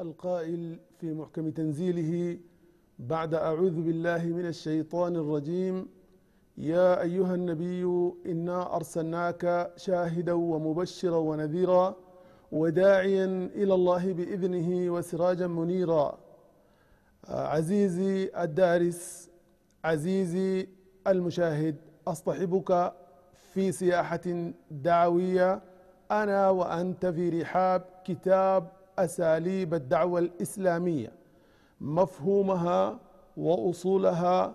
القائل في محكم تنزيله بعد اعوذ بالله من الشيطان الرجيم يا ايها النبي انا ارسلناك شاهدا ومبشرا ونذيرا وداعيا الى الله باذنه وسراجا منيرا عزيزي الدارس عزيزي المشاهد اصطحبك في سياحه دعويه انا وانت في رحاب كتاب اساليب الدعوه الاسلاميه مفهومها واصولها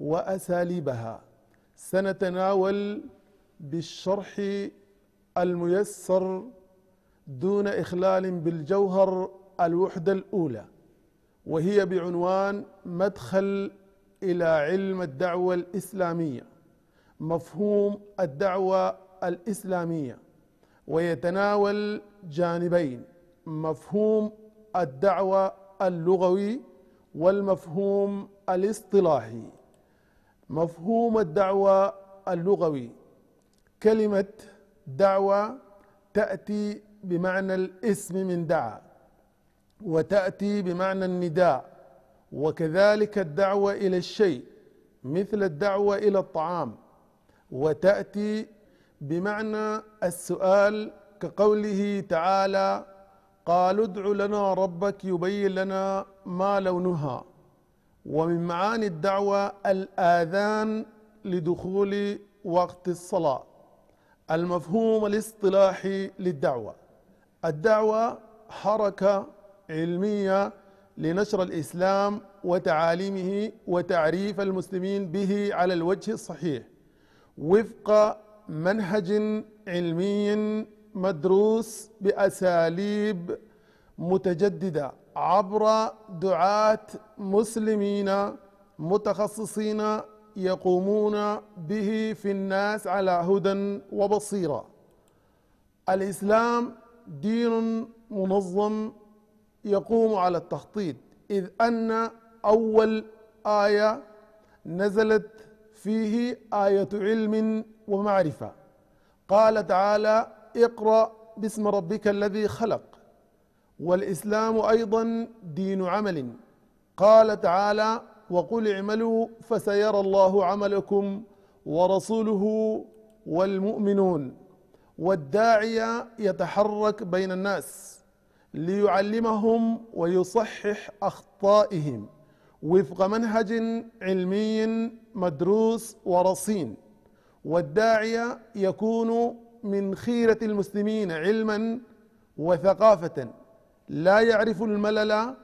واساليبها سنتناول بالشرح الميسر دون اخلال بالجوهر الوحده الاولى وهي بعنوان مدخل الى علم الدعوه الاسلاميه مفهوم الدعوه الاسلاميه ويتناول جانبين مفهوم الدعوه اللغوي والمفهوم الاصطلاحي مفهوم الدعوه اللغوي كلمه دعوه تاتي بمعنى الاسم من دعا وتاتي بمعنى النداء وكذلك الدعوه الى الشيء مثل الدعوه الى الطعام وتاتي بمعنى السؤال كقوله تعالى قالوا ادع لنا ربك يبين لنا ما لونها ومن معاني الدعوة الآذان لدخول وقت الصلاة المفهوم الاصطلاحي للدعوة الدعوة حركة علمية لنشر الإسلام وتعاليمه وتعريف المسلمين به على الوجه الصحيح وفق منهج علمي مدروس باساليب متجدده عبر دعاه مسلمين متخصصين يقومون به في الناس على هدى وبصيره الاسلام دين منظم يقوم على التخطيط اذ ان اول ايه نزلت فيه ايه علم ومعرفه قال تعالى اقرأ باسم ربك الذي خلق والإسلام أيضا دين عمل قال تعالى وقل اعملوا فسيرى الله عملكم ورسوله والمؤمنون والداعية يتحرك بين الناس ليعلمهم ويصحح أخطائهم وفق منهج علمي مدروس ورصين والداعية يكون من خيرة المسلمين علما وثقافة لا يعرف الملل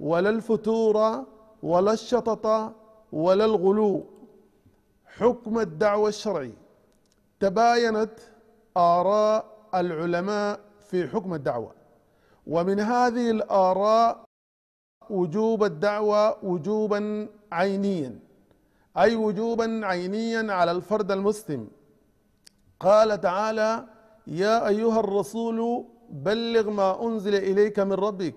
ولا الفتور ولا الشطط ولا الغلو حكم الدعوة الشرعي تباينت آراء العلماء في حكم الدعوة ومن هذه الآراء وجوب الدعوة وجوبا عينيا أي وجوبا عينيا على الفرد المسلم قال تعالى يا ايها الرسول بلغ ما انزل اليك من ربك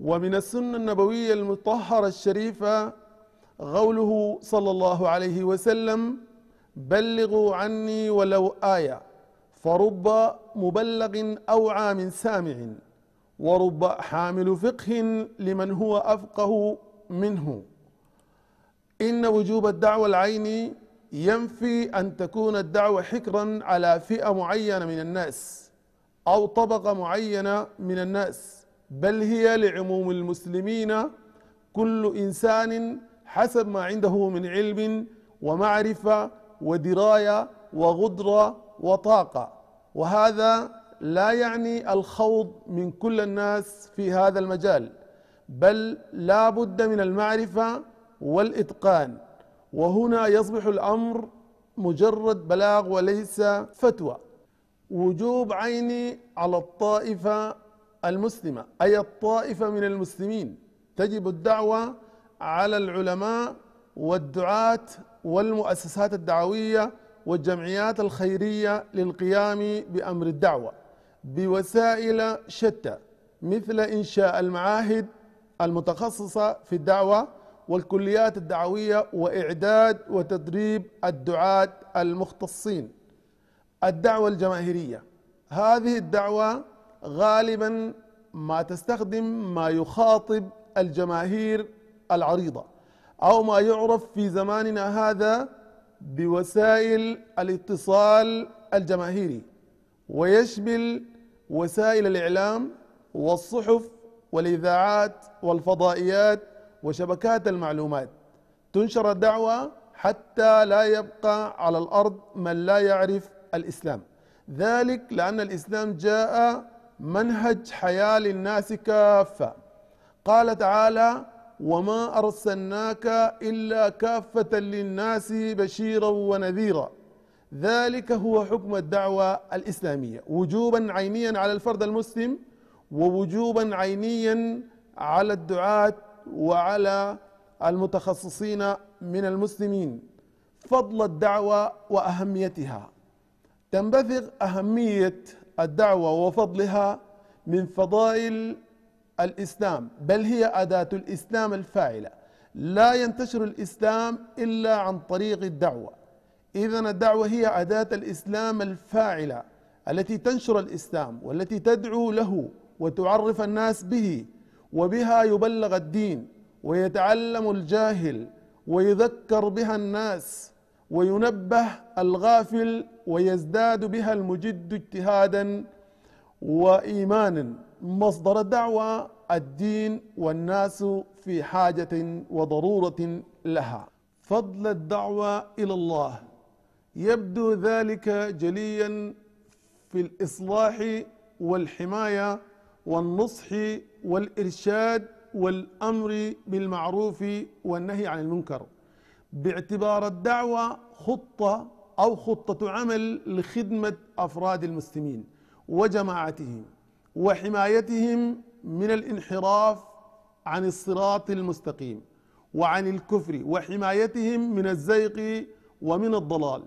ومن السنه النبويه المطهره الشريفه قوله صلى الله عليه وسلم بلغوا عني ولو ايه فرب مبلغ اوعى من سامع ورب حامل فقه لمن هو افقه منه ان وجوب الدعوه العيني ينفي أن تكون الدعوة حكرا على فئة معينة من الناس أو طبقة معينة من الناس بل هي لعموم المسلمين كل إنسان حسب ما عنده من علم ومعرفة ودراية وغدرة وطاقة وهذا لا يعني الخوض من كل الناس في هذا المجال بل لا بد من المعرفة والإتقان وهنا يصبح الامر مجرد بلاغ وليس فتوى وجوب عيني على الطائفه المسلمه اي الطائفه من المسلمين تجب الدعوه على العلماء والدعاه والمؤسسات الدعويه والجمعيات الخيريه للقيام بامر الدعوه بوسائل شتى مثل انشاء المعاهد المتخصصه في الدعوه والكليات الدعويه واعداد وتدريب الدعاه المختصين الدعوه الجماهيريه هذه الدعوه غالبا ما تستخدم ما يخاطب الجماهير العريضه او ما يعرف في زماننا هذا بوسائل الاتصال الجماهيري ويشمل وسائل الاعلام والصحف والاذاعات والفضائيات وشبكات المعلومات تنشر الدعوة حتى لا يبقى على الأرض من لا يعرف الإسلام ذلك لأن الإسلام جاء منهج حياة للناس كافة قال تعالى وما أرسلناك إلا كافة للناس بشيرا ونذيرا ذلك هو حكم الدعوة الإسلامية وجوبا عينيا على الفرد المسلم ووجوبا عينيا على الدعاة وعلى المتخصصين من المسلمين فضل الدعوه واهميتها تنبثق اهميه الدعوه وفضلها من فضائل الاسلام بل هي اداه الاسلام الفاعله لا ينتشر الاسلام الا عن طريق الدعوه اذا الدعوه هي اداه الاسلام الفاعله التي تنشر الاسلام والتي تدعو له وتعرف الناس به وبها يبلغ الدين ويتعلم الجاهل ويذكر بها الناس وينبه الغافل ويزداد بها المجد اجتهادا وايمانا مصدر الدعوه الدين والناس في حاجه وضروره لها فضل الدعوه الى الله يبدو ذلك جليا في الاصلاح والحمايه والنصح والإرشاد والأمر بالمعروف والنهي عن المنكر باعتبار الدعوة خطة أو خطة عمل لخدمة أفراد المسلمين وجماعتهم وحمايتهم من الانحراف عن الصراط المستقيم وعن الكفر وحمايتهم من الزيق ومن الضلال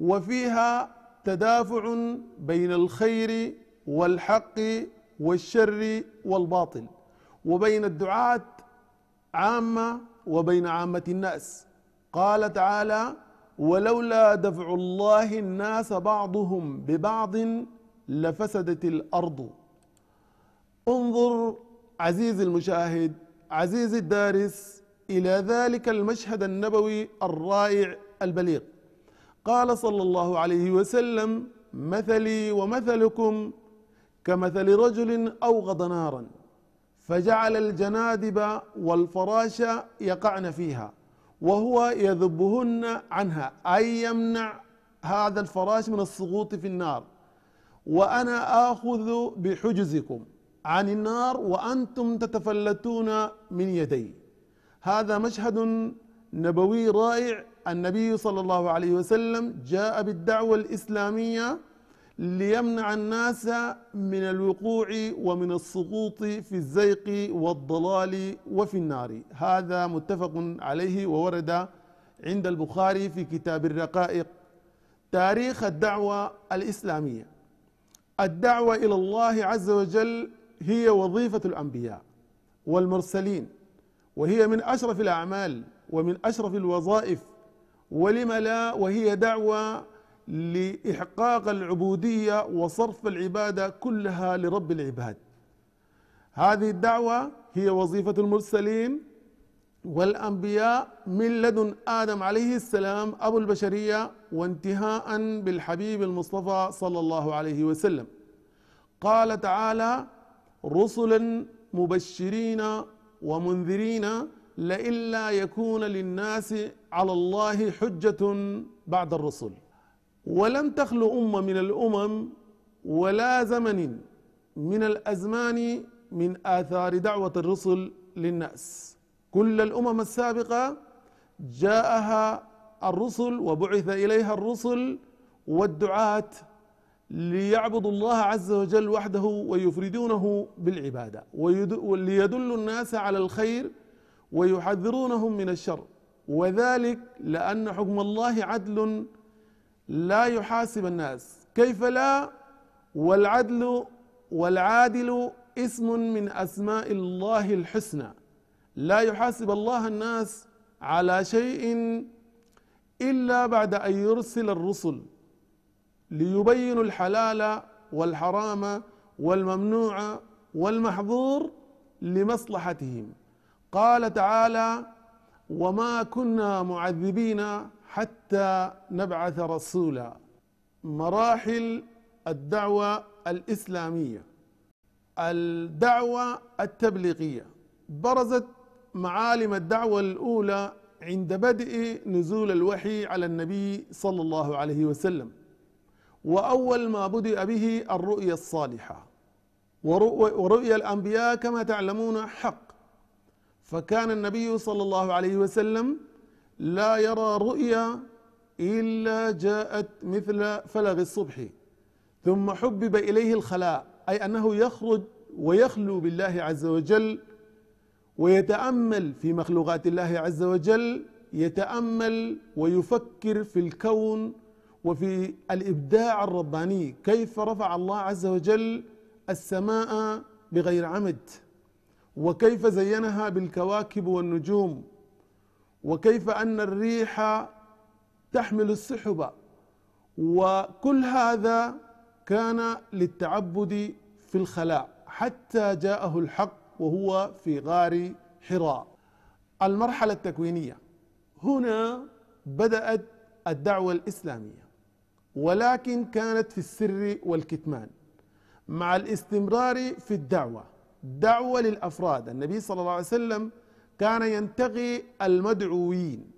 وفيها تدافع بين الخير والحق والشر والباطل وبين الدعاة عامة وبين عامة الناس قال تعالى ولولا دفع الله الناس بعضهم ببعض لفسدت الارض انظر عزيزي المشاهد عزيزي الدارس الى ذلك المشهد النبوي الرائع البليغ قال صلى الله عليه وسلم مثلي ومثلكم كمثل رجل اوغض نارا فجعل الجنادب والفراش يقعن فيها وهو يذبهن عنها اي يمنع هذا الفراش من السقوط في النار وانا اخذ بحجزكم عن النار وانتم تتفلتون من يدي هذا مشهد نبوي رائع النبي صلى الله عليه وسلم جاء بالدعوه الاسلاميه ليمنع الناس من الوقوع ومن السقوط في الزيق والضلال وفي النار هذا متفق عليه وورد عند البخاري في كتاب الرقائق تاريخ الدعوة الإسلامية الدعوة إلى الله عز وجل هي وظيفة الأنبياء والمرسلين وهي من أشرف الأعمال ومن أشرف الوظائف ولم لا وهي دعوة لإحقاق العبودية وصرف العبادة كلها لرب العباد هذه الدعوة هي وظيفة المرسلين والأنبياء من لدن آدم عليه السلام أبو البشرية وانتهاء بالحبيب المصطفى صلى الله عليه وسلم قال تعالى رسلا مبشرين ومنذرين لئلا يكون للناس على الله حجة بعد الرسل ولم تخلو أمة من الأمم ولا زمن من الأزمان من آثار دعوة الرسل للناس كل الأمم السابقة جاءها الرسل وبعث إليها الرسل والدعاة ليعبدوا الله عز وجل وحده ويفردونه بالعبادة وليدلوا الناس على الخير ويحذرونهم من الشر وذلك لأن حكم الله عدل لا يحاسب الناس كيف لا والعدل والعادل اسم من اسماء الله الحسنى لا يحاسب الله الناس على شيء الا بعد ان يرسل الرسل ليبينوا الحلال والحرام والممنوع والمحظور لمصلحتهم قال تعالى وما كنا معذبين حتى نبعث رسولا مراحل الدعوة الإسلامية الدعوة التبليغية برزت معالم الدعوة الأولى عند بدء نزول الوحي على النبي صلى الله عليه وسلم وأول ما بدأ به الرؤية الصالحة ورؤيا الأنبياء كما تعلمون حق فكان النبي صلى الله عليه وسلم لا يرى رؤيا إلا جاءت مثل فلغ الصبح ثم حبب إليه الخلاء أي أنه يخرج ويخلو بالله عز وجل ويتأمل في مخلوقات الله عز وجل يتأمل ويفكر في الكون وفي الإبداع الرباني كيف رفع الله عز وجل السماء بغير عمد وكيف زينها بالكواكب والنجوم وكيف ان الريح تحمل الصحبه وكل هذا كان للتعبد في الخلاء حتى جاءه الحق وهو في غار حراء المرحله التكوينيه هنا بدات الدعوه الاسلاميه ولكن كانت في السر والكتمان مع الاستمرار في الدعوه دعوه للافراد النبي صلى الله عليه وسلم كان ينتقي المدعوين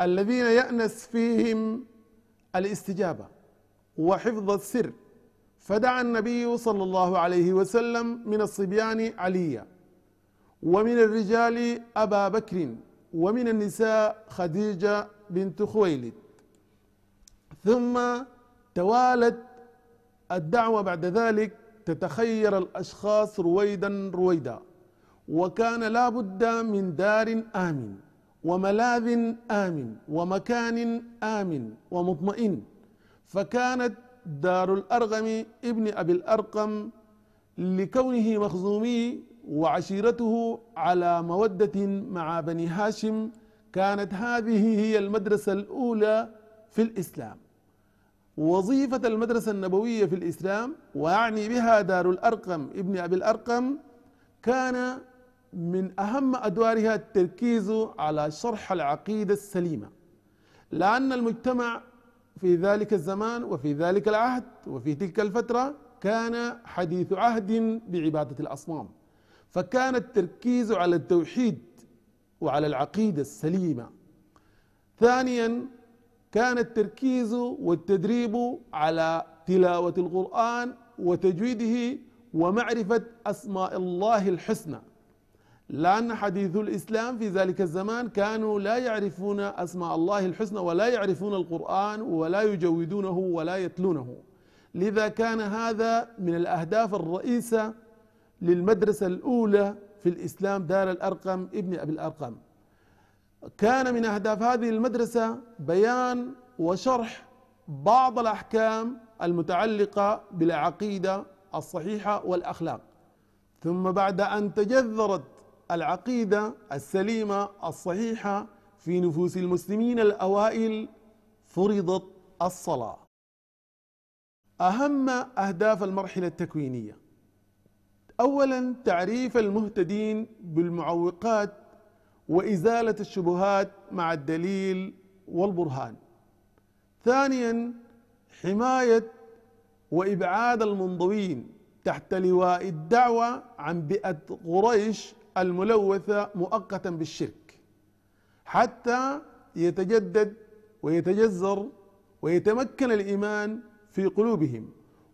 الذين يأنس فيهم الاستجابة وحفظ السر فدعا النبي صلى الله عليه وسلم من الصبيان عليا ومن الرجال أبا بكر ومن النساء خديجة بنت خويلد ثم توالت الدعوة بعد ذلك تتخير الأشخاص رويدا رويدا وكان لا بد من دار آمن وملاذ آمن ومكان آمن ومطمئن فكانت دار الأرغم ابن أبي الأرقم لكونه مخزومي وعشيرته على مودة مع بني هاشم كانت هذه هي المدرسة الأولى في الإسلام وظيفة المدرسة النبوية في الإسلام ويعني بها دار الأرقم ابن أبي الأرقم كان من أهم أدوارها التركيز على شرح العقيدة السليمة لأن المجتمع في ذلك الزمان وفي ذلك العهد وفي تلك الفترة كان حديث عهد بعبادة الأصنام فكان التركيز على التوحيد وعلى العقيدة السليمة ثانيا كان التركيز والتدريب على تلاوة القرآن وتجويده ومعرفة أسماء الله الحسنى لأن حديث الإسلام في ذلك الزمان كانوا لا يعرفون أسماء الله الحسنى ولا يعرفون القرآن ولا يجودونه ولا يتلونه لذا كان هذا من الأهداف الرئيسة للمدرسة الأولى في الإسلام دار الأرقم ابن أبي الأرقم كان من أهداف هذه المدرسة بيان وشرح بعض الأحكام المتعلقة بالعقيدة الصحيحة والأخلاق ثم بعد أن تجذرت العقيدة السليمة الصحيحة في نفوس المسلمين الأوائل فرضت الصلاة أهم أهداف المرحلة التكوينية أولا تعريف المهتدين بالمعوقات وإزالة الشبهات مع الدليل والبرهان ثانيا حماية وإبعاد المنضوين تحت لواء الدعوة عن بيئة قريش الملوثة مؤقتا بالشرك حتى يتجدد ويتجزر ويتمكن الإيمان في قلوبهم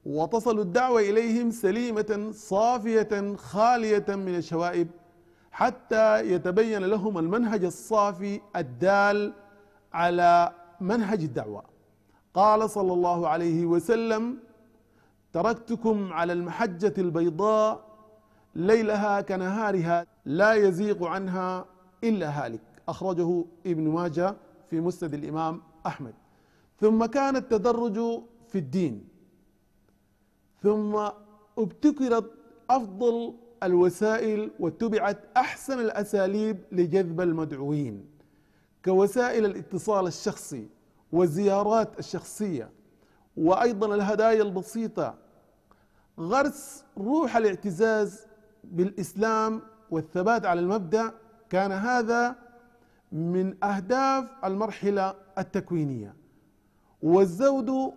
وتصل الدعوة إليهم سليمة صافية خالية من الشوائب حتى يتبين لهم المنهج الصافي الدال على منهج الدعوة قال صلى الله عليه وسلم تركتكم على المحجة البيضاء ليلها كنهارها لا يزيغ عنها إلا هالك أخرجه ابن ماجه في مسند الإمام أحمد ثم كان التدرج في الدين ثم ابتكرت أفضل الوسائل واتبعت أحسن الأساليب لجذب المدعوين كوسائل الاتصال الشخصي والزيارات الشخصية وأيضا الهدايا البسيطة غرس روح الاعتزاز بالاسلام والثبات على المبدا كان هذا من اهداف المرحله التكوينيه والزود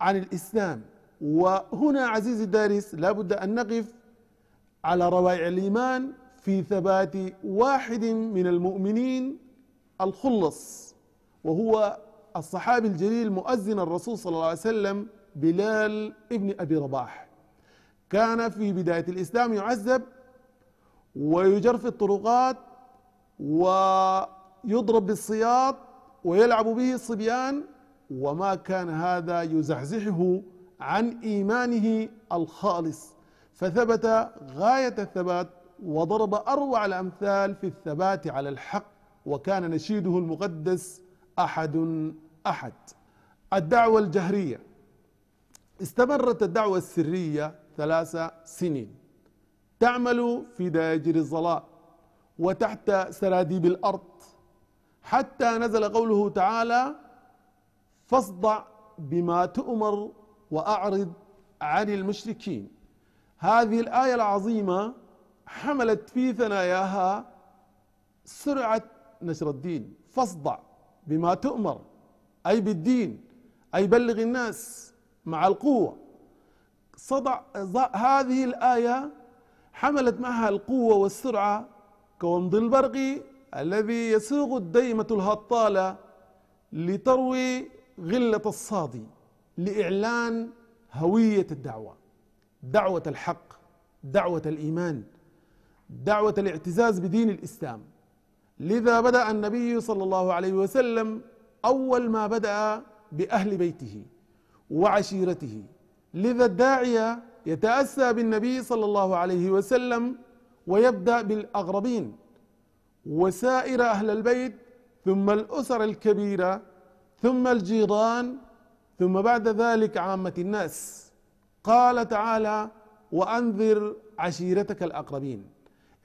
عن الاسلام وهنا عزيزي الدارس لابد ان نقف على روائع الايمان في ثبات واحد من المؤمنين الخلص وهو الصحابي الجليل مؤذن الرسول صلى الله عليه وسلم بلال ابن ابي رباح كان في بداية الإسلام يعذب ويجر في الطرقات ويضرب بالسياط ويلعب به الصبيان وما كان هذا يزحزحه عن إيمانه الخالص فثبت غاية الثبات وضرب أروع الأمثال في الثبات على الحق وكان نشيده المقدس أحد أحد الدعوة الجهرية استمرت الدعوة السرية ثلاث سنين تعمل في دياجر الظلام وتحت سراديب الأرض حتى نزل قوله تعالى فاصدع بما تؤمر وأعرض عن المشركين هذه الآية العظيمة حملت في ثناياها سرعة نشر الدين فاصدع بما تؤمر أي بالدين أي بلغ الناس مع القوة صدع هذه الآية حملت معها القوة والسرعة كومض البرق الذي يسوغ الديمة الهطالة لتروي غلة الصادي لإعلان هوية الدعوة دعوة الحق دعوة الإيمان دعوة الاعتزاز بدين الإسلام لذا بدأ النبي صلى الله عليه وسلم أول ما بدأ بأهل بيته وعشيرته لذا الداعية يتأسى بالنبي صلى الله عليه وسلم ويبدأ بالأغربين وسائر أهل البيت ثم الأسر الكبيرة ثم الجيران ثم بعد ذلك عامة الناس قال تعالى وأنذر عشيرتك الأقربين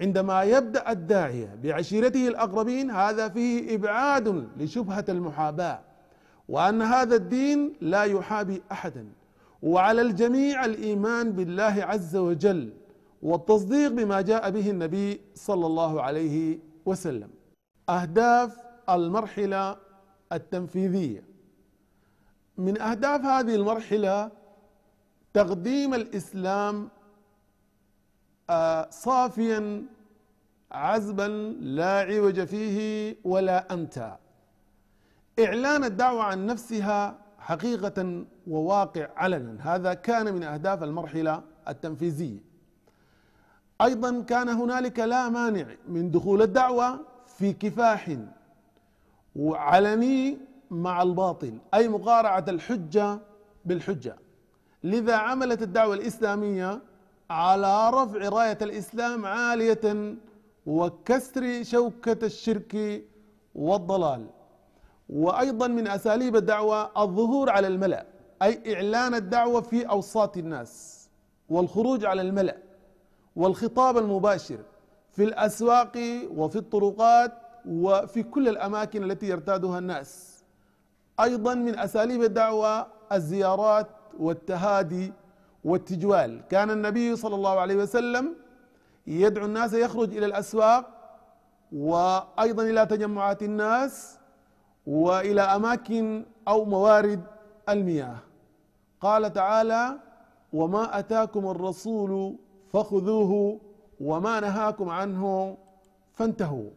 عندما يبدأ الداعية بعشيرته الأقربين هذا فيه إبعاد لشبهة المحاباة وأن هذا الدين لا يحابي أحدا وعلى الجميع الايمان بالله عز وجل والتصديق بما جاء به النبي صلى الله عليه وسلم اهداف المرحله التنفيذيه من اهداف هذه المرحله تقديم الاسلام آه، صافيا عزبا لا عوج فيه ولا امتع اعلان الدعوه عن نفسها حقيقة وواقع علنا هذا كان من أهداف المرحلة التنفيذية أيضا كان هنالك لا مانع من دخول الدعوة في كفاح وعلني مع الباطل أي مقارعة الحجة بالحجة لذا عملت الدعوة الإسلامية على رفع راية الإسلام عالية وكسر شوكة الشرك والضلال وايضا من اساليب الدعوه الظهور على الملا اي اعلان الدعوه في اوساط الناس والخروج على الملا والخطاب المباشر في الاسواق وفي الطرقات وفي كل الاماكن التي يرتادها الناس ايضا من اساليب الدعوه الزيارات والتهادي والتجوال كان النبي صلى الله عليه وسلم يدعو الناس يخرج الى الاسواق وايضا الى تجمعات الناس والى اماكن او موارد المياه قال تعالى وما اتاكم الرسول فخذوه وما نهاكم عنه فانتهوا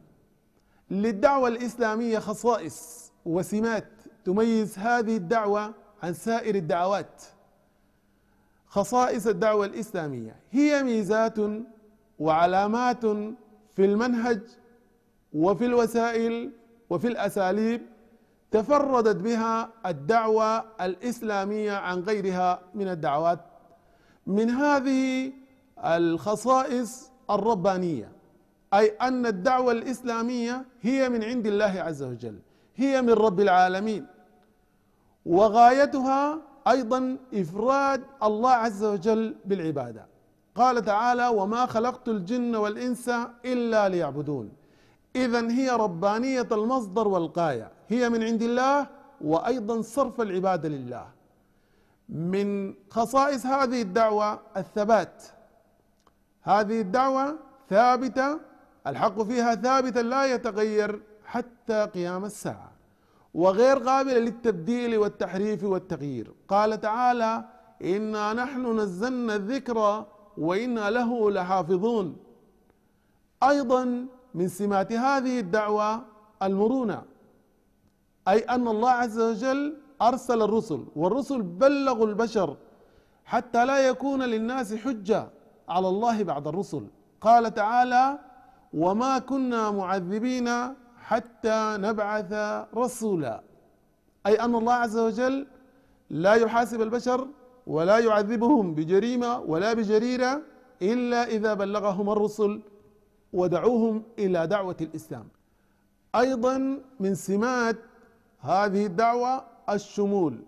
للدعوه الاسلاميه خصائص وسمات تميز هذه الدعوه عن سائر الدعوات خصائص الدعوه الاسلاميه هي ميزات وعلامات في المنهج وفي الوسائل وفي الاساليب تفردت بها الدعوة الإسلامية عن غيرها من الدعوات من هذه الخصائص الربانية أي أن الدعوة الإسلامية هي من عند الله عز وجل هي من رب العالمين وغايتها أيضا إفراد الله عز وجل بالعبادة قال تعالى وما خلقت الجن والإنس إلا ليعبدون إذا هي ربانية المصدر والقاية هي من عند الله وايضا صرف العباده لله من خصائص هذه الدعوه الثبات هذه الدعوه ثابته الحق فيها ثابتا لا يتغير حتى قيام الساعه وغير قابله للتبديل والتحريف والتغيير قال تعالى انا نحن نزلنا الذكر وانا له لحافظون ايضا من سمات هذه الدعوه المرونه أي أن الله عز وجل أرسل الرسل والرسل بلغوا البشر حتى لا يكون للناس حجة على الله بعد الرسل قال تعالى وما كنا معذبين حتى نبعث رسولا أي أن الله عز وجل لا يحاسب البشر ولا يعذبهم بجريمة ولا بجريرة إلا إذا بلغهم الرسل ودعوهم إلى دعوة الإسلام أيضا من سمات هذه الدعوة الشمول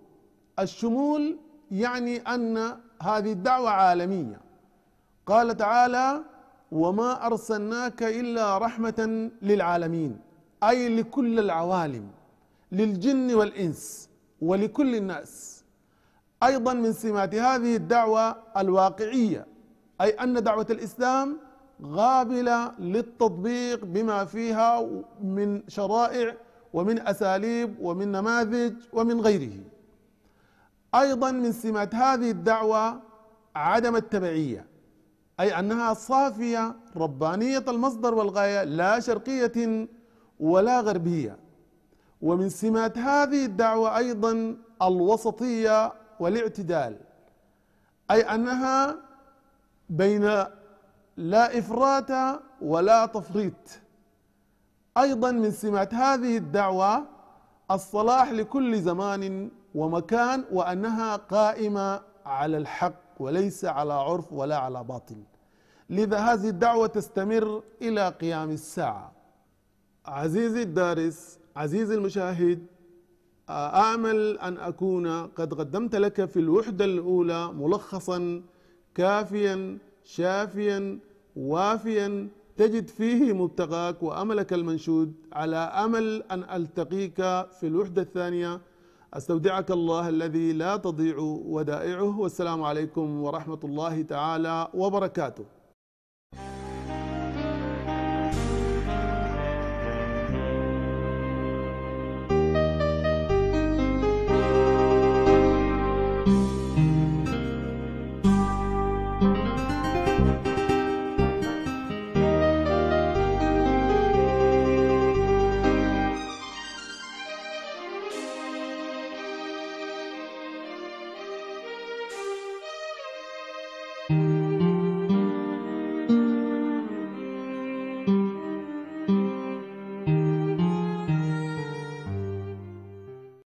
الشمول يعني أن هذه الدعوة عالمية قال تعالى وما أرسلناك إلا رحمة للعالمين أي لكل العوالم للجن والإنس ولكل الناس أيضا من سمات هذه الدعوة الواقعية أي أن دعوة الإسلام قابلة للتطبيق بما فيها من شرائع ومن اساليب ومن نماذج ومن غيره ايضا من سمات هذه الدعوه عدم التبعيه اي انها صافيه ربانيه المصدر والغايه لا شرقيه ولا غربيه ومن سمات هذه الدعوه ايضا الوسطيه والاعتدال اي انها بين لا افراط ولا تفريط أيضا من سمة هذه الدعوة الصلاح لكل زمان ومكان وأنها قائمة على الحق وليس على عرف ولا على باطل لذا هذه الدعوة تستمر إلى قيام الساعة عزيزي الدارس عزيزي المشاهد آمل أن أكون قد قدمت لك في الوحدة الأولى ملخصا كافيا شافيا وافيا تجد فيه مبتغاك وأملك المنشود على أمل أن ألتقيك في الوحدة الثانية أستودعك الله الذي لا تضيع ودائعه والسلام عليكم ورحمة الله تعالى وبركاته